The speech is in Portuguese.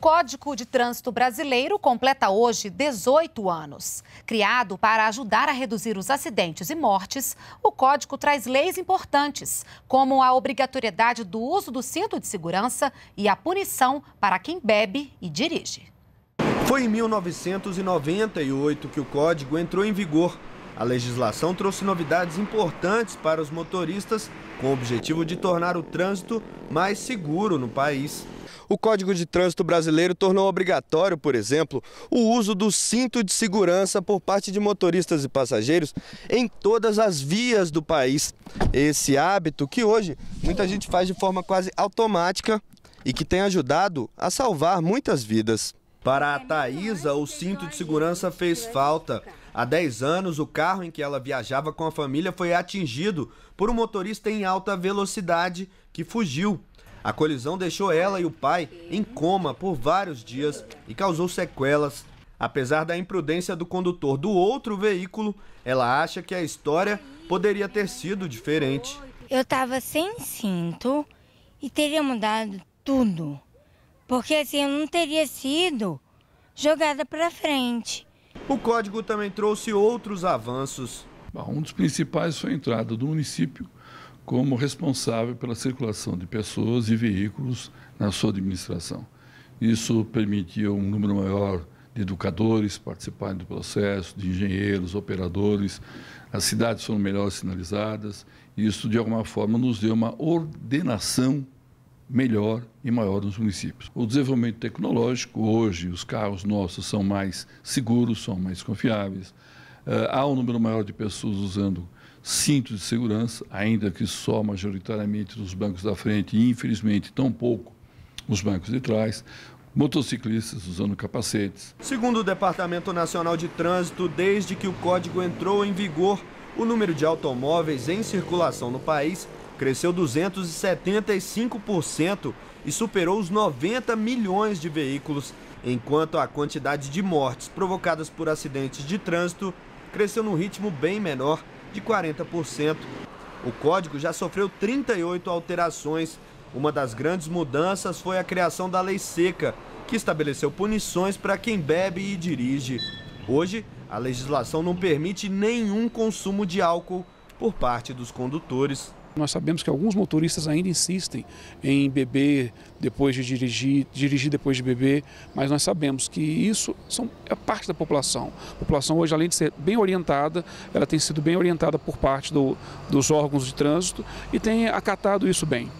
Código de Trânsito Brasileiro completa hoje 18 anos. Criado para ajudar a reduzir os acidentes e mortes, o Código traz leis importantes, como a obrigatoriedade do uso do cinto de segurança e a punição para quem bebe e dirige. Foi em 1998 que o Código entrou em vigor. A legislação trouxe novidades importantes para os motoristas, com o objetivo de tornar o trânsito mais seguro no país o Código de Trânsito Brasileiro tornou obrigatório, por exemplo, o uso do cinto de segurança por parte de motoristas e passageiros em todas as vias do país. Esse hábito que hoje muita gente faz de forma quase automática e que tem ajudado a salvar muitas vidas. Para a Thaisa, o cinto de segurança fez falta. Há 10 anos, o carro em que ela viajava com a família foi atingido por um motorista em alta velocidade que fugiu. A colisão deixou ela e o pai em coma por vários dias e causou sequelas. Apesar da imprudência do condutor do outro veículo, ela acha que a história poderia ter sido diferente. Eu estava sem cinto e teria mudado tudo. Porque assim eu não teria sido jogada para frente. O código também trouxe outros avanços. Um dos principais foi a entrada do município como responsável pela circulação de pessoas e veículos na sua administração. Isso permitiu um número maior de educadores participarem do processo, de engenheiros, operadores. As cidades foram melhor sinalizadas. E isso, de alguma forma, nos deu uma ordenação melhor e maior nos municípios. O desenvolvimento tecnológico, hoje, os carros nossos são mais seguros, são mais confiáveis. Eh, há um número maior de pessoas usando cinto de segurança, ainda que só majoritariamente nos bancos da frente e, infelizmente, tão pouco nos bancos de trás motociclistas usando capacetes. Segundo o Departamento Nacional de Trânsito, desde que o código entrou em vigor, o número de automóveis em circulação no país cresceu 275% e superou os 90 milhões de veículos, enquanto a quantidade de mortes provocadas por acidentes de trânsito cresceu num ritmo bem menor, de 40%. O código já sofreu 38 alterações. Uma das grandes mudanças foi a criação da Lei Seca, que estabeleceu punições para quem bebe e dirige. Hoje, a legislação não permite nenhum consumo de álcool por parte dos condutores. Nós sabemos que alguns motoristas ainda insistem em beber depois de dirigir, dirigir depois de beber, mas nós sabemos que isso são, é parte da população. A população hoje, além de ser bem orientada, ela tem sido bem orientada por parte do, dos órgãos de trânsito e tem acatado isso bem.